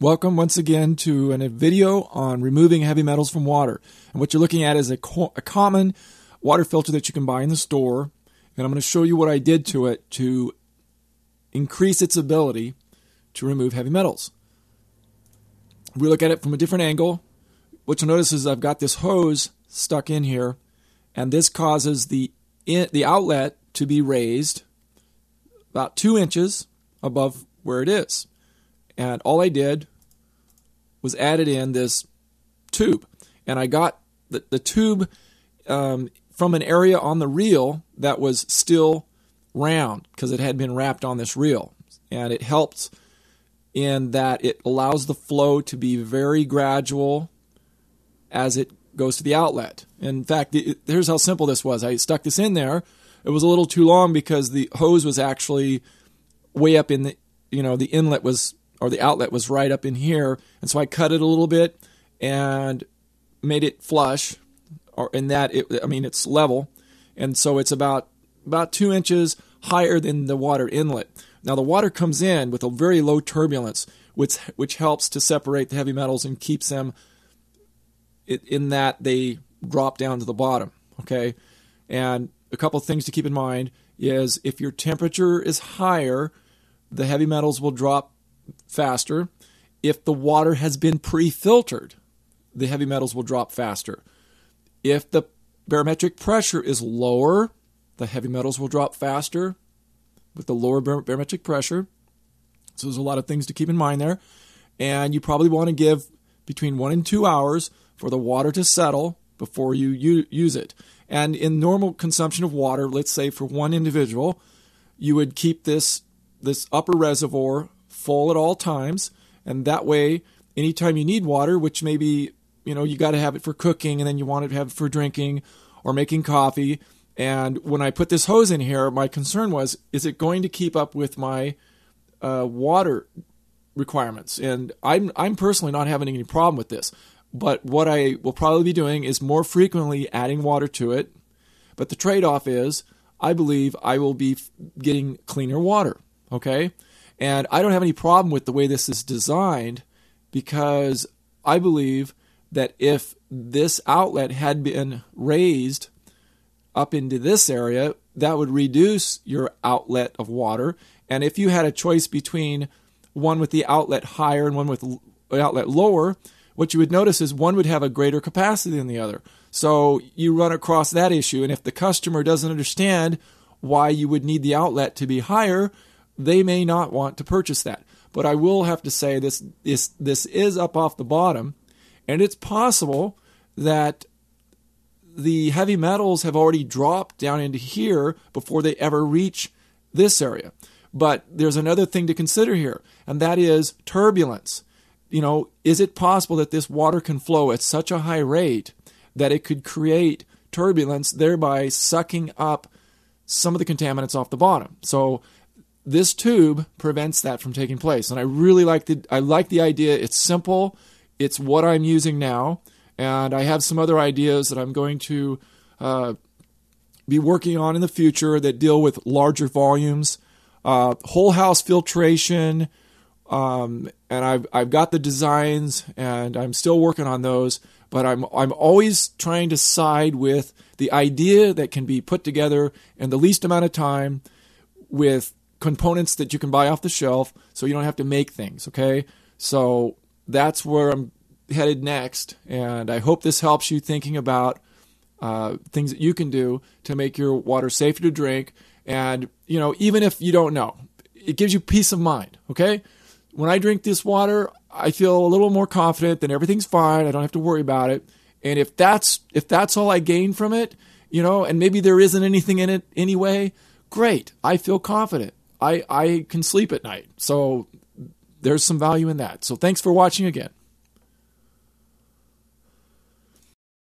Welcome once again to a video on removing heavy metals from water. And what you're looking at is a, co- a common water filter that you can buy in the store. And I'm going to show you what I did to it to increase its ability to remove heavy metals. We look at it from a different angle. What you'll notice is I've got this hose stuck in here, and this causes the, in- the outlet to be raised about two inches above where it is and all I did was added in this tube, and I got the, the tube um, from an area on the reel that was still round because it had been wrapped on this reel, and it helps in that it allows the flow to be very gradual as it goes to the outlet. In fact, it, here's how simple this was. I stuck this in there. It was a little too long because the hose was actually way up in the you know the inlet was or the outlet was right up in here, and so I cut it a little bit and made it flush, or in that it, I mean it's level, and so it's about about two inches higher than the water inlet. Now the water comes in with a very low turbulence, which which helps to separate the heavy metals and keeps them in that they drop down to the bottom. Okay, and a couple things to keep in mind is if your temperature is higher, the heavy metals will drop faster if the water has been pre filtered. The heavy metals will drop faster. If the barometric pressure is lower, the heavy metals will drop faster with the lower bar- barometric pressure. So there's a lot of things to keep in mind there. And you probably want to give between one and two hours for the water to settle before you u- use it. And in normal consumption of water, let's say for one individual, you would keep this this upper reservoir full at all times. And that way, anytime you need water, which maybe, you know, you got to have it for cooking and then you want to have it for drinking or making coffee. And when I put this hose in here, my concern was, is it going to keep up with my uh, water requirements? And I'm, I'm personally not having any problem with this. But what I will probably be doing is more frequently adding water to it. But the trade off is, I believe I will be getting cleaner water. Okay? And I don't have any problem with the way this is designed because I believe that if this outlet had been raised up into this area, that would reduce your outlet of water. And if you had a choice between one with the outlet higher and one with outlet lower, what you would notice is one would have a greater capacity than the other. So you run across that issue. And if the customer doesn't understand why you would need the outlet to be higher, they may not want to purchase that. But I will have to say this is this is up off the bottom, and it's possible that the heavy metals have already dropped down into here before they ever reach this area. But there's another thing to consider here, and that is turbulence. You know, is it possible that this water can flow at such a high rate that it could create turbulence, thereby sucking up some of the contaminants off the bottom? So this tube prevents that from taking place. And I really like the I like the idea. It's simple. It's what I'm using now, and I have some other ideas that I'm going to uh, be working on in the future that deal with larger volumes, uh, whole house filtration, um, and I've I've got the designs, and I'm still working on those. But I'm I'm always trying to side with the idea that can be put together in the least amount of time with components that you can buy off the shelf so you don't have to make things, okay? So that's where I'm headed next. And I hope this helps you thinking about uh, things that you can do to make your water safer to drink. And, you know, even if you don't know, it gives you peace of mind, okay? When I drink this water, I feel a little more confident that everything's fine. I don't have to worry about it. And if that's if that's all I gain from it, you know, and maybe there isn't anything in it anyway, great. I feel confident. I I can sleep at night. So there's some value in that. So thanks for watching again.